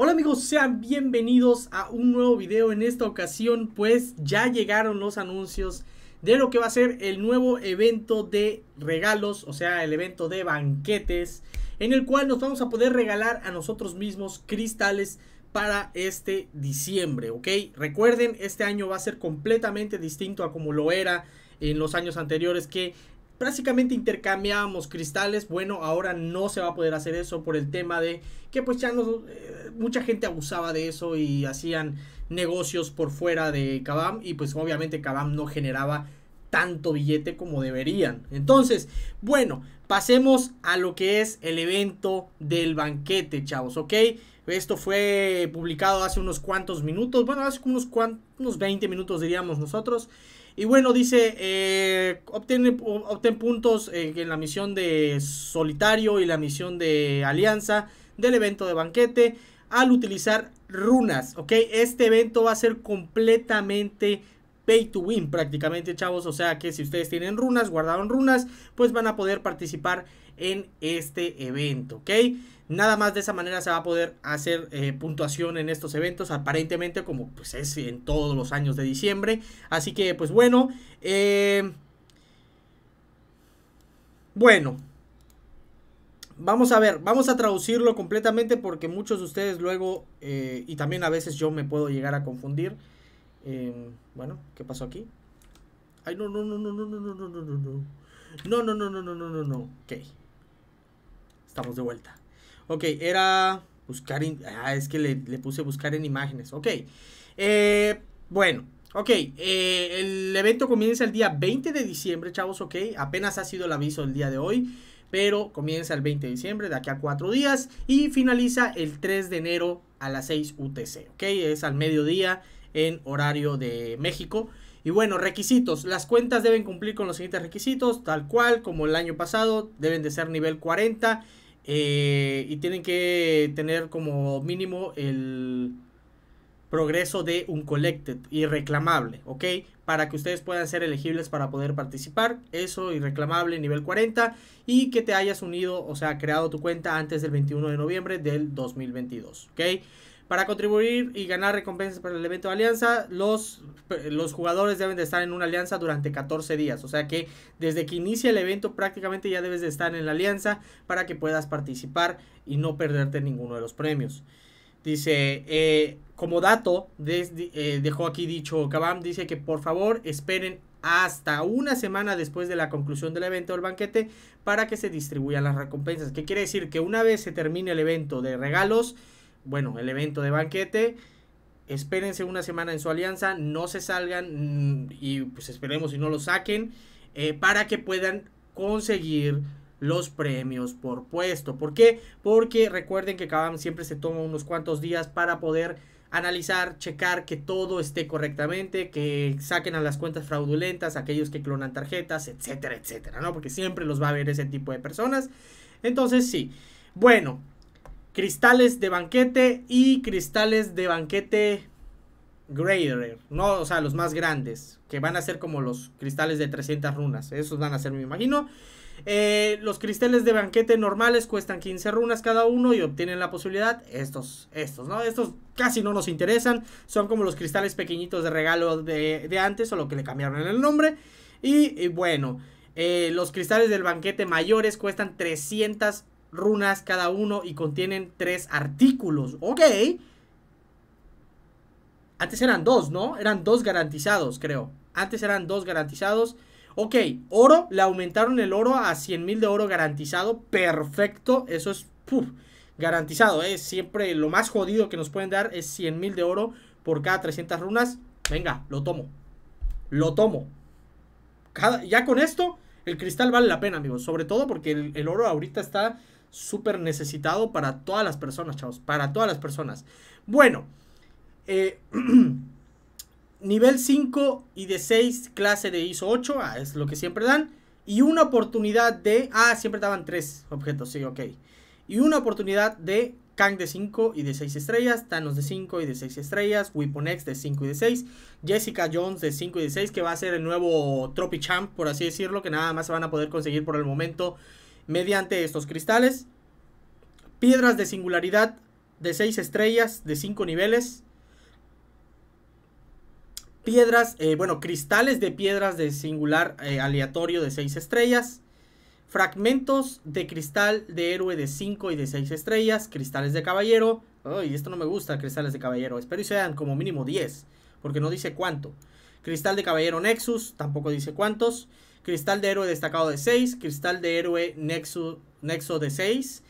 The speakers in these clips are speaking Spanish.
Hola amigos, sean bienvenidos a un nuevo video. En esta ocasión pues ya llegaron los anuncios de lo que va a ser el nuevo evento de regalos, o sea, el evento de banquetes, en el cual nos vamos a poder regalar a nosotros mismos cristales para este diciembre, ¿ok? Recuerden, este año va a ser completamente distinto a como lo era en los años anteriores que prácticamente intercambiábamos cristales. Bueno, ahora no se va a poder hacer eso por el tema de que pues ya no, eh, mucha gente abusaba de eso y hacían negocios por fuera de Kabam y pues obviamente Kabam no generaba tanto billete como deberían. Entonces, bueno, pasemos a lo que es el evento del banquete, chavos, ¿ok? Esto fue publicado hace unos cuantos minutos, bueno, hace unos, cuantos, 20 minutos diríamos nosotros. Y bueno, dice, eh, obtén, puntos eh, en la misión de solitario y la misión de alianza del evento de banquete al utilizar runas, ¿ok? Este evento va a ser completamente pay to win prácticamente, chavos. O sea que si ustedes tienen runas, guardaron runas, pues van a poder participar en este evento, ¿ok? Nada más de esa manera se va a poder hacer eh, puntuación en estos eventos, aparentemente como pues es en todos los años de diciembre. Así que pues bueno, eh, bueno, vamos a ver, vamos a traducirlo completamente porque muchos de ustedes luego, eh, y también a veces yo me puedo llegar a confundir. Eh, bueno, ¿qué pasó aquí? Ay, no, no, no, no, no, no, no, no, no, no, no. No, no, no, no, no, no, no, no. Ok. Estamos de vuelta. Ok, era buscar... Ah, es que le, le, puse buscar en imágenes. Ok. Eh, bueno, ok. Eh, el evento comienza el día 20 de diciembre, chavos, ok. Apenas ha sido el aviso el día de hoy. Pero comienza el 20 de diciembre, de aquí a cuatro días. Y finaliza el 3 de enero a las 6 UTC, ok. Es al mediodía en horario de México. Y bueno, requisitos. Las cuentas deben cumplir con los siguientes requisitos, tal cual como el año pasado, deben de ser nivel 40 eh, y tienen que tener como mínimo el progreso de un collected y reclamable, ¿ok? Para que ustedes puedan ser elegibles para poder participar, eso y reclamable nivel 40 y que te hayas unido, o sea, creado tu cuenta antes del 21 de noviembre del 2022, ¿ok? Para contribuir y ganar recompensas para el evento de alianza, los, los jugadores deben de estar en una alianza durante 14 días. O sea que desde que inicia el evento prácticamente ya debes de estar en la alianza para que puedas participar y no perderte ninguno de los premios. Dice, eh, como dato, eh, dejó aquí dicho Kabam, dice que por favor esperen hasta una semana después de la conclusión del evento el banquete para que se distribuyan las recompensas. ¿Qué quiere decir? Que una vez se termine el evento de regalos, bueno, el evento de banquete. Espérense una semana en su alianza, no se salgan mm, y pues esperemos si no lo saquen eh, para que puedan conseguir los premios por puesto. ¿Por qué? Porque recuerden que Kabam siempre se toma unos cuantos días para poder analizar, checar que todo esté correctamente, que saquen a las cuentas fraudulentas, aquellos que clonan tarjetas, etcétera, etcétera, ¿no? Porque siempre los va a ver ese tipo de personas. Entonces, sí. Bueno, cristales de banquete y cristales de banquete greater, no, o sea, los más grandes, que van a ser como los cristales de 300 runas, esos van a ser, me imagino. Eh, los cristales de banquete normales cuestan 15 runas cada uno y obtienen la posibilidad, estos, estos, ¿no? Estos casi no nos interesan, son como los cristales pequeñitos de regalo de, de antes, o lo que le cambiaron el nombre. Y, bueno, eh, los cristales del banquete mayores cuestan 300 runas cada uno y contienen tres artículos. Ok. Antes eran dos, ¿no? Eran dos garantizados, creo. Antes eran dos garantizados. Ok, oro, le aumentaron el oro a 100.000 mil de oro garantizado. Perfecto, eso es puf, garantizado. Es ¿eh? siempre lo más jodido que nos pueden dar es 100.000 mil de oro por cada 300 runas. Venga, lo tomo. Lo tomo. ya con esto, el cristal vale la pena, amigos. Sobre todo porque el oro ahorita está súper necesitado para todas las personas, chavos. Para todas las personas. Bueno, eh, nivel 5 y de 6, clase de ISO 8, ah, es lo que siempre dan. Y una oportunidad de. Ah, siempre daban 3 objetos, sí, ok. Y una oportunidad de Kang de 5 y de 6 estrellas, Thanos de 5 y de 6 estrellas, Weapon X de 5 y de 6, Jessica Jones de 5 y de 6, que va a ser el nuevo Tropichamp, por así decirlo, que nada más se van a poder conseguir por el momento mediante estos cristales, piedras de singularidad de 6 estrellas de 5 niveles, piedras, eh, bueno, cristales de piedras de singular eh, aleatorio de 6 estrellas, fragmentos de cristal de héroe de 5 y de 6 estrellas, cristales de caballero, Ay, esto no me gusta, cristales de caballero. Espero y sean como mínimo 10, porque no dice cuánto. Cristal de caballero Nexus, tampoco dice cuántos. Cristal de héroe destacado de 6, cristal de héroe nexo, nexo de 6.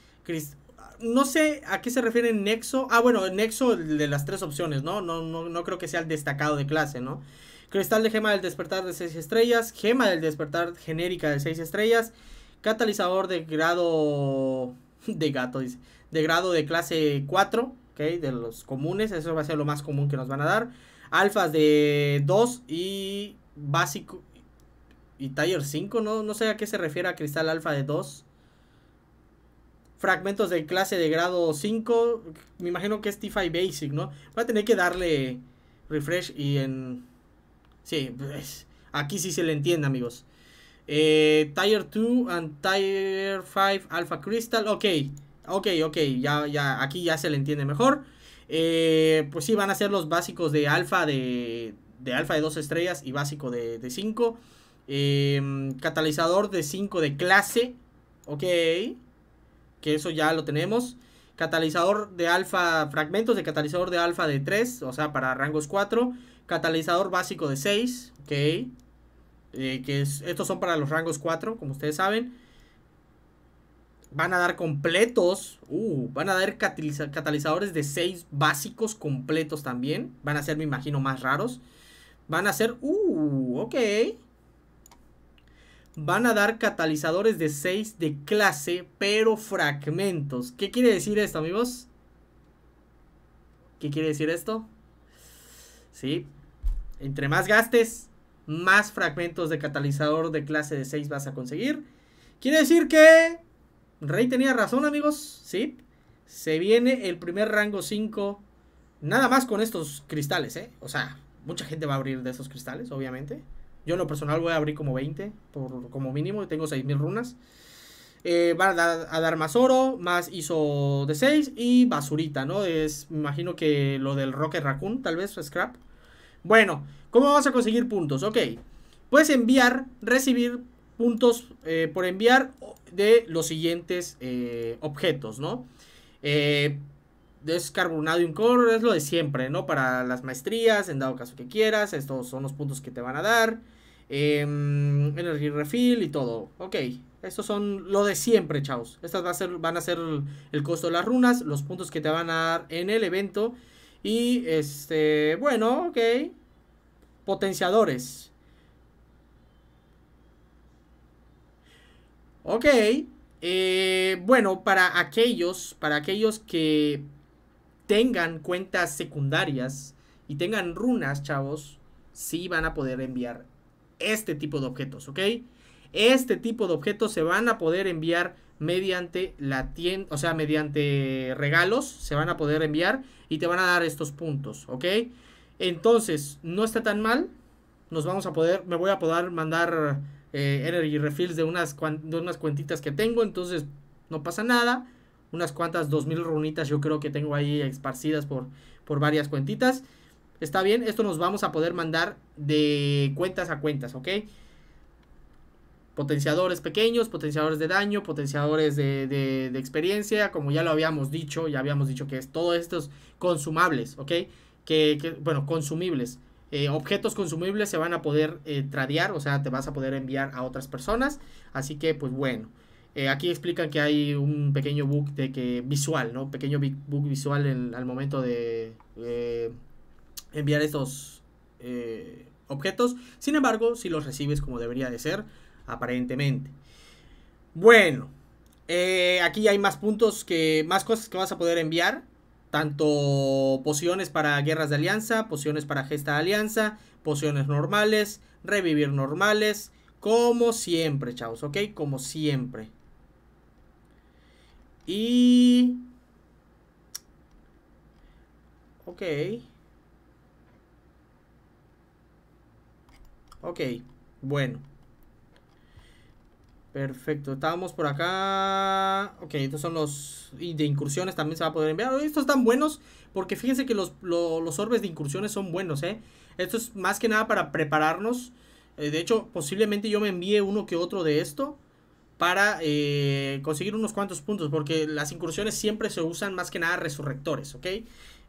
No sé a qué se refiere nexo. Ah, bueno, nexo de las tres opciones, ¿no? No, ¿no? no creo que sea el destacado de clase, ¿no? Cristal de gema del despertar de 6 estrellas, gema del despertar genérica de 6 estrellas, catalizador de grado de gato, dice, de grado de clase 4, ¿ok? De los comunes, eso va a ser lo más común que nos van a dar. Alfas de 2 y básico, y Tire 5, no, no sé a qué se refiere a cristal alfa de 2. Fragmentos de clase de grado 5, me imagino que es T5 Basic, ¿no? Voy a tener que darle refresh y en... Sí, pues, aquí sí se le entiende, amigos. Eh, Tire 2 and Tire 5 Alpha Crystal. Ok, ok, ok. Ya, ya, aquí ya se le entiende mejor. Eh, pues sí, van a ser los básicos de alfa de, de alfa de 2 estrellas y básico de 5. Em, catalizador de 5 de clase. Ok. Que eso ya lo tenemos. Catalizador de alfa, fragmentos de catalizador de alfa de 3, o sea, para rangos 4. Catalizador básico de 6, ok. Eh, que estos son para los rangos 4, como ustedes saben. Van a dar completos. Uh, van a dar catalizadores de 6 básicos completos también. Van a ser, me imagino, más raros. Van a ser... Uh, ok van a dar catalizadores de 6 de clase, pero fragmentos. ¿Qué quiere decir esto, amigos? ¿Qué quiere decir esto? Sí. Entre más gastes, más fragmentos de catalizador de clase de 6 vas a conseguir. Quiere decir que Rey tenía razón, amigos. Sí. Se viene el primer rango 5. Nada más con estos cristales, ¿eh? O sea, mucha gente va a abrir de esos cristales, obviamente. Yo en lo personal voy a abrir como 20, como mínimo, tengo 6.000 runas. Eh, van a, dar más oro, más ISO de 6 y basurita, ¿no? Es, me imagino que lo del Rocket Raccoon, tal vez, Scrap. Bueno, ¿cómo vas a conseguir puntos? Ok, puedes enviar, recibir puntos eh, por enviar de los siguientes eh, objetos, ¿no? Descarbonado es y un core, es lo de siempre, ¿no? Para las maestrías, en dado caso que quieras, estos son los puntos que te van a dar. Em, energy Refill y todo. Ok, estos son lo de siempre, chavos. Estas a ser, van a ser el costo de las runas, los puntos que te van a dar en el evento. Y este, bueno, ok. Potenciadores. Ok. Eh, bueno, para aquellos, para aquellos que tengan cuentas secundarias y tengan runas, chavos, sí van a poder enviar este tipo de objetos, ¿ok? Este tipo de objetos se van a poder enviar mediante la tienda, o sea, mediante regalos, se van a poder enviar y te van a dar estos puntos, ¿ok? Entonces, no está tan mal, nos vamos a poder, me voy a poder mandar eh, energy refills de unas, de unas cuentitas que tengo, entonces no pasa nada, unas cuantas 2000 runitas yo creo que tengo ahí esparcidas por, por varias cuentitas. Está bien, esto nos vamos a poder mandar de cuentas a cuentas, ¿ok? Potenciadores pequeños, potenciadores de daño, potenciadores de, experiencia, como ya lo habíamos dicho, ya habíamos dicho que es todos estos consumables, ¿ok? Que, bueno, consumibles. Eh, objetos consumibles se van a poder eh, tradear, o sea, te vas a poder enviar a otras personas. Así que, pues bueno. Eh, aquí explican que hay un pequeño bug de que visual, ¿no? Pequeño bug visual al momento de enviar estos eh, objetos. Sin embargo, si los recibes como debería de ser, aparentemente. Bueno, eh, aquí hay más puntos que más cosas que vas a poder enviar. Tanto pociones para guerras de alianza, pociones para gesta de alianza, pociones normales, revivir normales, como siempre, chavos, ¿ok? Como siempre. Y... Ok. Ok, bueno. Perfecto, estábamos por acá. Ok, estos son los. Y de incursiones también se va a poder enviar. Estos están buenos. Porque fíjense que los, orbes de incursiones son buenos, ¿eh? Esto es más que nada para prepararnos. Eh, de hecho, posiblemente yo me envíe uno que otro de esto. Para eh, conseguir unos cuantos puntos. Porque las incursiones siempre se usan más que nada resurrectores, ¿ok?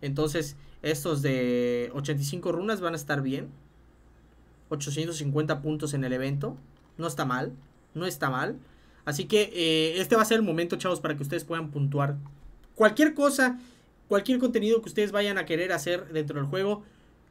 Entonces, estos de 85 runas van a estar bien. 850 puntos en el evento. No está mal, no está mal. Así que eh, este va a ser el momento, chavos, para que ustedes puedan puntuar cualquier cosa, cualquier contenido que ustedes vayan a querer hacer dentro del juego.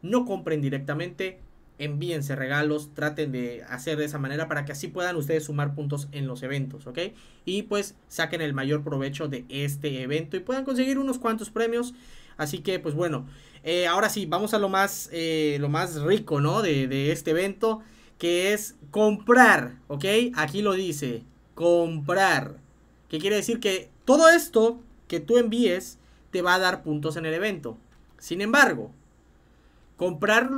No compren directamente, envíense regalos, traten de hacer de esa manera para que así puedan ustedes sumar puntos en los eventos, ¿ok? Y pues saquen el mayor provecho de este evento y puedan conseguir unos cuantos premios. Así que, pues bueno, eh, ahora sí, vamos a lo más, eh, lo más rico, ¿no? De, este evento, que es comprar, ¿ok? Aquí lo dice, comprar. Que quiere decir que todo esto que tú envíes te va a dar puntos en el evento. Sin embargo, comprar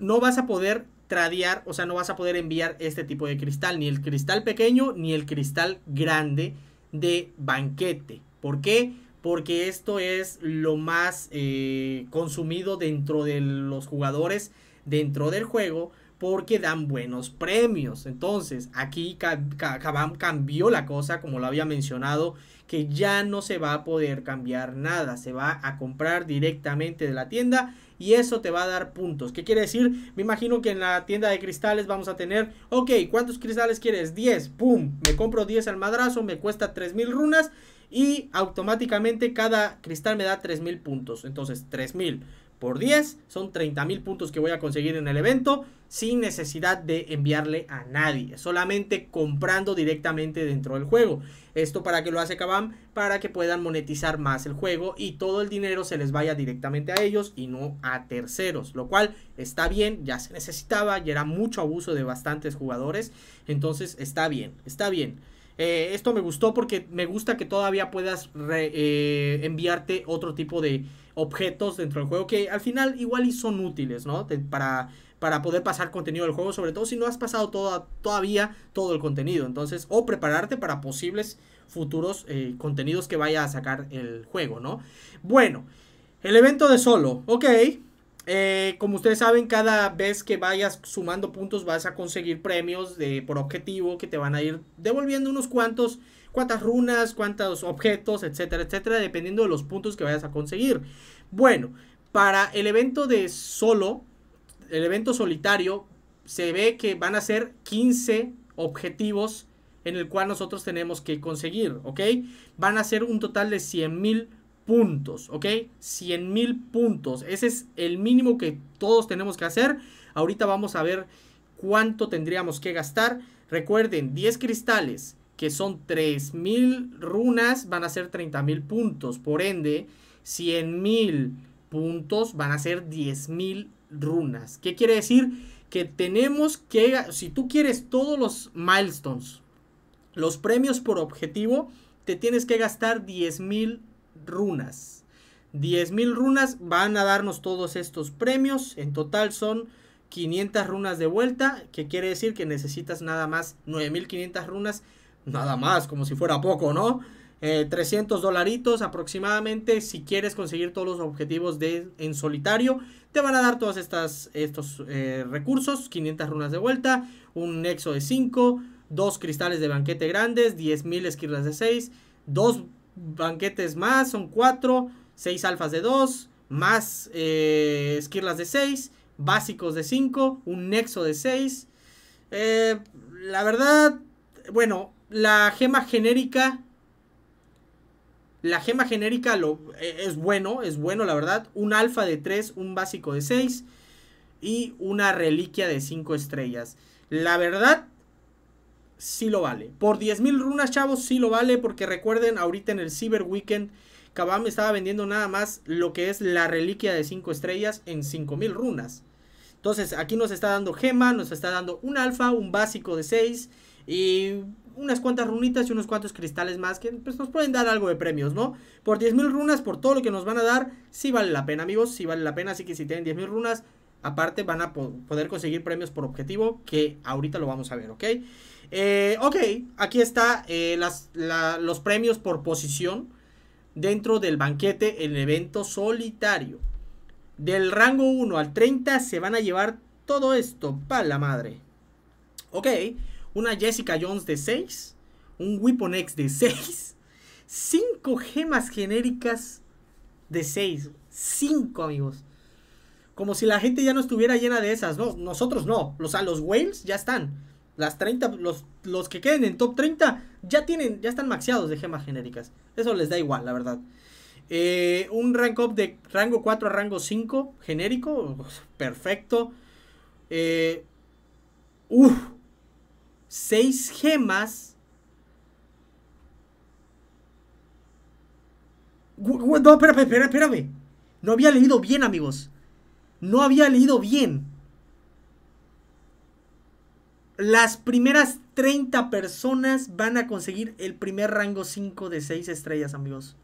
no vas a poder tradear, o sea, no vas a poder enviar este tipo de cristal, ni el cristal pequeño ni el cristal grande de banquete. ¿Por qué? porque esto es lo más eh, consumido dentro de los jugadores, dentro del juego, porque dan buenos premios. Entonces, aquí Kabam cambió la cosa, como lo había mencionado, que ya no se va a poder cambiar nada, se va a comprar directamente de la tienda y eso te va a dar puntos. ¿Qué quiere decir? Me imagino que en la tienda de cristales vamos a tener, ok, ¿cuántos cristales quieres? 10, pum, me compro 10 al madrazo, me cuesta 3000 runas y automáticamente cada cristal me da 3000 puntos. Entonces 3000 por 10 son 30.000 puntos que voy a conseguir en el evento sin necesidad de enviarle a nadie, solamente comprando directamente dentro del juego. Esto para que lo hace Kabam, para que puedan monetizar más el juego y todo el dinero se les vaya directamente a ellos y no a terceros, lo cual está bien, ya se necesitaba, ya era mucho abuso de bastantes jugadores, entonces está bien, está bien. Eh, esto me gustó porque me gusta que todavía puedas eh, enviarte otro tipo de objetos dentro del juego que al final igual y son útiles, ¿no? para, poder pasar contenido del juego, sobre todo si no has pasado toda, todavía todo el contenido. Entonces, o prepararte para posibles futuros eh, contenidos que vaya a sacar el juego, ¿no? Bueno, el evento de solo, ok. Eh, como ustedes saben, cada vez que vayas sumando puntos vas a conseguir premios de, por objetivo que te van a ir devolviendo unos cuantos, cuantas runas, cuantos objetos, etcétera, etcétera, dependiendo de los puntos que vayas a conseguir. Bueno, para el evento de solo, el evento solitario, se ve que van a ser 15 objetivos en el cual nosotros tenemos que conseguir, ¿ok? Van a ser un total de 100 mil puntos, ¿ok? 100 mil puntos. Ese es el mínimo que todos tenemos que hacer. Ahorita vamos a ver cuánto tendríamos que gastar. Recuerden, 10 cristales que son mil runas van a ser 30 mil puntos. Por ende, 100 mil puntos van a ser mil runas. ¿Qué quiere decir? Que tenemos que, si tú quieres todos los milestones, los premios por objetivo, te tienes que gastar 10.000 runas. 10.000 runas van a darnos todos estos premios. En total son 500 runas de vuelta, que quiere decir que necesitas nada más 9.500 runas. Nada más, como si fuera poco, ¿no? 300 eh, dolaritos aproximadamente si quieres conseguir todos los objetivos de, en solitario. Te van a dar todos estas, estos eh, recursos, 500 runas de vuelta, un nexo de 5, dos cristales de banquete grandes, 10.000 esquirlas de 6, dos banquetes más, son 4, 6 alfas de 2, más eh, esquirlas de 6, básicos de 5, un nexo de 6. Eh, la verdad, bueno, la gema genérica. La gema genérica lo, e, es bueno, es bueno la verdad. Un alfa de 3, un básico de 6 y una reliquia de 5 estrellas. La verdad, si lo vale. Por 10.000 runas, chavos, Si lo vale. Porque recuerden, ahorita en el Cyber Weekend, Kabam estaba vendiendo nada más lo que es la reliquia de 5 estrellas en 5.000 runas. Entonces, aquí nos está dando gema, nos está dando un alfa, un básico de 6 y unas cuantas runitas y unos cuantos cristales más que pues, nos pueden dar algo de premios, ¿no? Por 10.000 runas, por todo lo que nos van a dar, Si vale la pena, amigos, si vale la pena. Así que si tienen 10.000 runas, aparte van a poder conseguir premios por objetivo que ahorita lo vamos a ver, ¿ok? Eh, ok, aquí está eh, los premios por posición dentro del banquete en el evento solitario. Del rango 1 al 30 se van a llevar todo esto, pa' la madre. Ok, una Jessica Jones de 6, un Weapon X de 6, 5 gemas genéricas de 6, 5 amigos. Como si la gente ya no estuviera llena de esas, no, nosotros no, los, los whales ya están. Las 30, los, que queden en top 30 ya tienen, ya están maxeados de gemas genéricas. Eso les da igual, la verdad. Eh, un rank up de rango 4 a rango 5 genérico, perfecto. Eh, uf, 6 gemas. No, espérame, espérame. No había leído bien, amigos. No había leído bien. Las primeras 30 personas van a conseguir el primer rango 5 de 6 estrellas, amigos.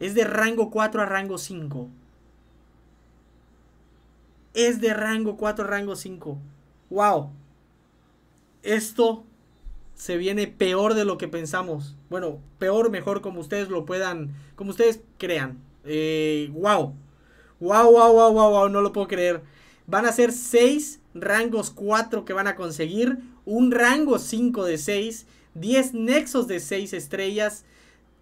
Es de rango 4 a rango 5. Es de rango 4 a rango 5. ¡Wow! Esto se viene peor de lo que pensamos. Bueno, peor, mejor, como ustedes lo puedan, como ustedes crean. Eh, wow. wow. Wow, wow, wow, wow, no lo puedo creer. Van a ser 6 rangos 4 que van a conseguir, un rango 5 de 6, 10 nexos de 6 estrellas,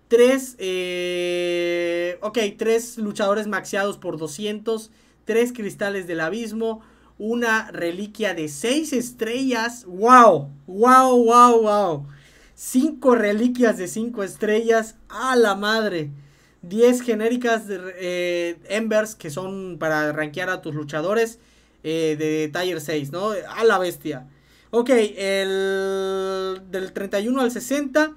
3, eh, ok, 3 luchadores maxeados por 200, 3 cristales del abismo, una reliquia de 6 estrellas, wow, wow, wow, wow. 5 reliquias de 5 estrellas, a la madre. 10 genéricas de eh, Embers que son para rankear a tus luchadores. Eh, de Tiger 6, ¿no? A la bestia. Ok, el del 31 al 60,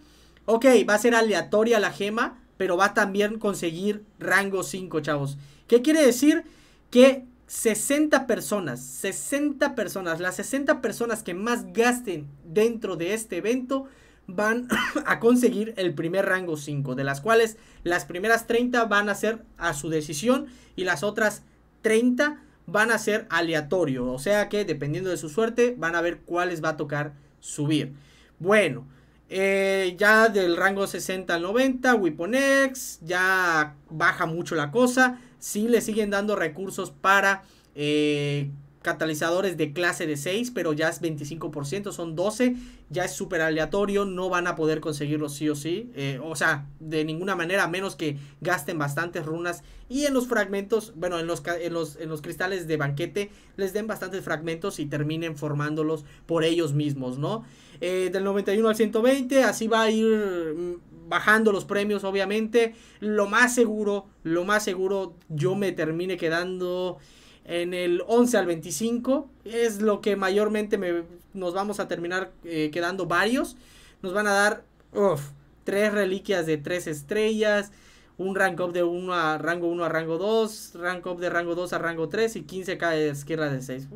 ok, va a ser aleatoria la gema, pero va a también conseguir rango 5, chavos. ¿Qué quiere decir? Que 60 personas, 60 personas, las 60 personas que más gasten dentro de este evento van a conseguir el primer rango 5, de las cuales las primeras 30 van a ser a su decisión y las otras 30 van a ser aleatorio. O sea que dependiendo de su suerte van a ver cuáles va a tocar subir. Bueno, eh, ya del rango 60 al 90, Wiponex, ya baja mucho la cosa. Si le siguen dando recursos para eh, catalizadores de clase de 6, pero ya es 25%, son 12, ya es súper aleatorio, no van a poder conseguirlo sí o sí, eh, o sea, de ninguna manera, a menos que gasten bastantes runas y en los fragmentos, bueno, en los, en los, en los cristales de banquete les den bastantes fragmentos y terminen formándolos por ellos mismos, ¿no? Eh, del 91 al 120, así va a ir mm, bajando los premios, obviamente, lo más seguro, lo más seguro, yo me termine quedando en el 11 al 25. Es lo que mayormente nos vamos a terminar eh, quedando varios. Nos van a dar uf, tres reliquias de tres estrellas. Un rank up de 1 a rango 1 a rango 2. Rank up de rango 2 a rango 3. Y 15k de izquierda de 6.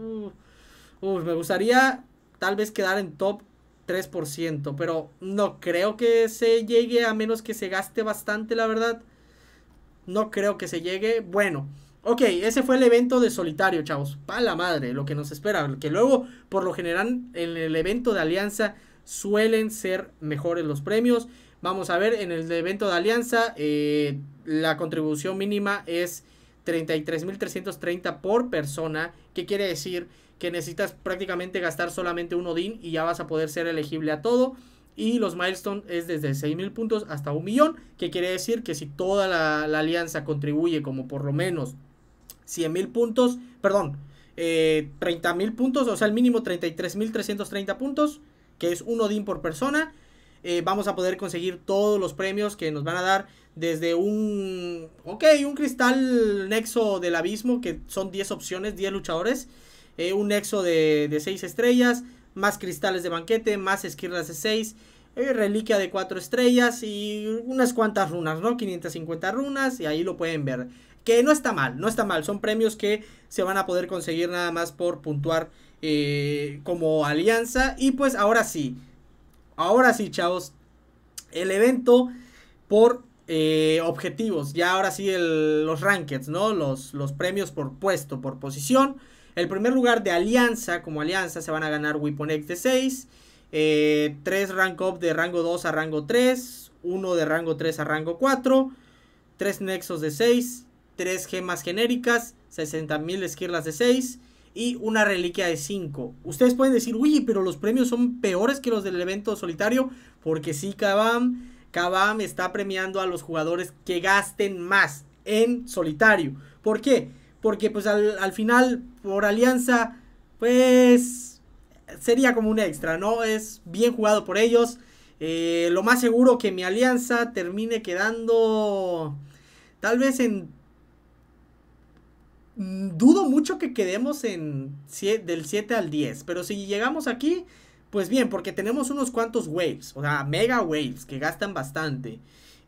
me gustaría tal vez quedar en top 3%. Pero no creo que se llegue a menos que se gaste bastante, la verdad. No creo que se llegue. Bueno. Ok, ese fue el evento de solitario, chavos. Pa' la madre, lo que nos espera. Que luego, por lo general, en el evento de alianza suelen ser mejores los premios. Vamos a ver, en el evento de alianza, eh, la contribución mínima es 33.330 por persona. ¿Qué quiere decir? Que necesitas prácticamente gastar solamente un Odin y ya vas a poder ser elegible a todo. Y los milestones es desde 6.000 puntos hasta un millón. Que quiere decir que si toda la alianza contribuye como por lo menos 100,000 mil puntos, perdón, 30,000 eh, 30 mil puntos, o sea, el mínimo 33,330 puntos, que es un Odin por persona. Eh, vamos a poder conseguir todos los premios que nos van a dar desde un, ok, un cristal nexo del abismo, que son 10 opciones, 10 luchadores, eh, un nexo de, 6 estrellas, más cristales de banquete, más esquirlas de 6, reliquia de 4 estrellas y unas cuantas runas, ¿no? 550 runas y ahí lo pueden ver. Que no está mal, no está mal. Son premios que se van a poder conseguir nada más por puntuar eh, como alianza. Y pues ahora sí, ahora sí, chavos. El evento por eh, objetivos. Ya ahora sí los rankings, ¿no? Los, los premios por puesto, por posición. El primer lugar de Alianza, como Alianza, se van a ganar Weapon de 6. 3 eh, rank up de rango 2 a rango 3. 1 de rango 3 a rango 4. 3 nexos de 6. 3 gemas genéricas, 60.000 esquirlas de 6 y una reliquia de 5. Ustedes pueden decir, uy, pero los premios son peores que los del evento solitario, porque sí, Kabam, Kabam está premiando a los jugadores que gasten más en solitario. ¿Por qué? Porque pues al, final, por alianza, pues sería como un extra, ¿no? Es bien jugado por ellos. Eh, lo más seguro que mi alianza termine quedando tal vez en Mm, dudo mucho que quedemos en del 7 al 10, pero si llegamos aquí, pues bien, porque tenemos unos cuantos waves, o sea, mega waves que gastan bastante.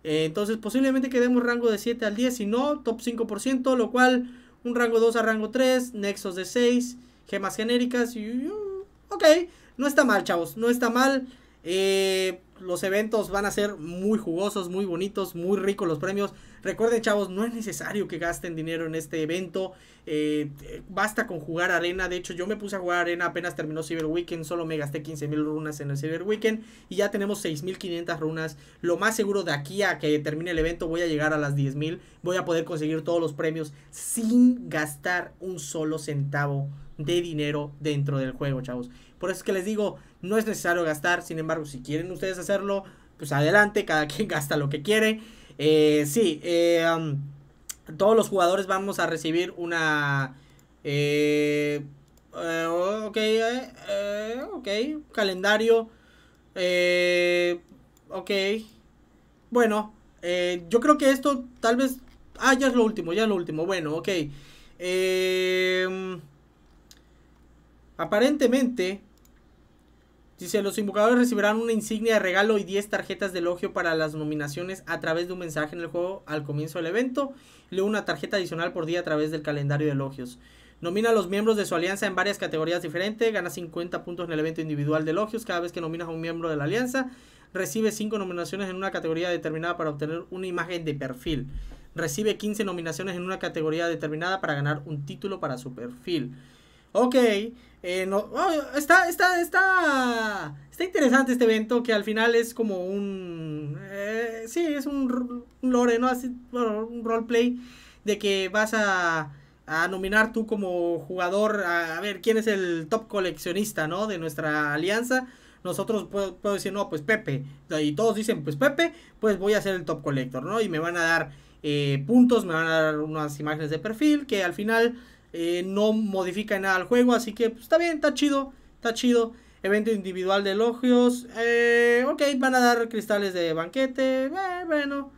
Eh, entonces posiblemente quedemos rango de 7 al 10, si no, top 5%, lo cual un rango 2 a rango 3, nexos de 6, gemas genéricas y... Ok, no está mal, chavos, no está mal. Eh, los eventos van a ser muy jugosos, muy bonitos, muy ricos los premios. Recuerden, chavos, no es necesario que gasten dinero en este evento. Eh, basta con jugar arena. De hecho, yo me puse a jugar arena apenas terminó Cyber Weekend. Solo me gasté 15.000 runas en el Cyber Weekend. Y ya tenemos 6.500 runas. Lo más seguro de aquí a que termine el evento voy a llegar a las 10.000. Voy a poder conseguir todos los premios sin gastar un solo centavo de dinero dentro del juego, chavos. Por eso es que les digo, no es necesario gastar, sin embargo, si quieren ustedes hacerlo, pues adelante, cada quien gasta lo que quiere. Eh, sí, eh, um, todos los jugadores vamos a recibir una... Eh, eh ok, ok, calendario. ok. Bueno, yo creo que esto tal vez... Ah, ya es lo último, ya es lo último. Bueno, ok. aparentemente Dice, los invocadores recibirán una insignia de regalo y 10 tarjetas de elogio para las nominaciones a través de un mensaje en el juego al comienzo del evento. Y una tarjeta adicional por día a través del calendario de elogios. Nomina a los miembros de su alianza en varias categorías diferentes. Gana 50 puntos en el evento individual de elogios cada vez que nominas a un miembro de la alianza. Recibe 5 nominaciones en una categoría determinada para obtener una imagen de perfil. Recibe 15 nominaciones en una categoría determinada para ganar un título para su perfil ok, eh, no, ah, está, está, está, está interesante este evento que al final es como un, eh, sí, es un, lore, ¿no? Así, bueno, un roleplay de que vas a, a nominar tú como jugador a, ver quién es el top coleccionista, ¿no? De nuestra alianza. Nosotros puedo, decir, no, pues Pepe. Y todos dicen, pues Pepe, pues voy a ser el top colector, ¿no? Y me van a dar eh, puntos, me van a dar unas imágenes de perfil que al final eh, no modifica en nada el juego, así que pues, está bien, está chido, está chido. Evento individual de elogios. Eh, ok, van a dar cristales de banquete. Eh, bueno,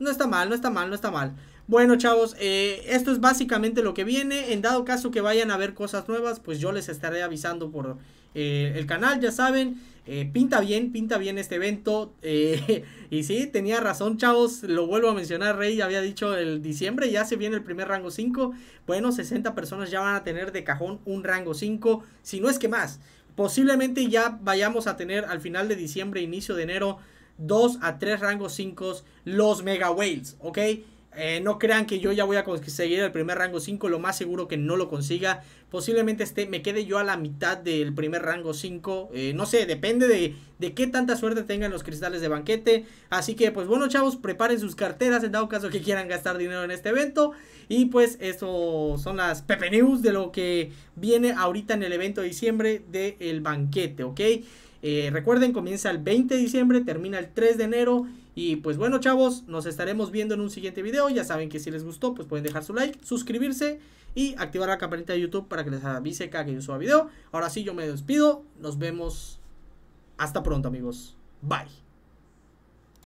no está mal, no está mal, no está mal. Bueno, chavos, esto es básicamente lo que viene. En dado caso que vayan a ver cosas nuevas, pues yo les estaré avisando por eh, el canal, ya saben. Eh, pinta bien, pinta bien este evento. Eh, y sí, tenía razón, chavos. Lo vuelvo a mencionar, Rey. Había dicho el diciembre, ya se viene el primer rango 5. Bueno, 60 personas ya van a tener de cajón un rango 5, si no es que más. Posiblemente ya vayamos a tener al final de diciembre, inicio de enero, 2 a 3 rangos 5 los Mega Whales, ¿ok? Eh, no crean que yo ya voy a conseguir el primer rango 5, lo más seguro que no lo consiga. Posiblemente esté, me quede yo a la mitad del primer rango 5. Eh, no sé, depende de, qué tanta suerte tengan los cristales de banquete. Así que pues bueno chavos, preparen sus carteras en dado caso que quieran gastar dinero en este evento. Y pues eso son las Pepe News de lo que viene ahorita en el evento de diciembre del banquete, ¿ok? Eh, recuerden, comienza el 20 de diciembre, termina el 3 de enero y pues bueno, chavos, nos estaremos viendo en un siguiente video. Ya saben que si les gustó, pues pueden dejar su like, suscribirse y activar la campanita de YouTube para que les avise cada que yo suba video. Ahora sí, yo me despido. Nos vemos. Hasta pronto, amigos. Bye.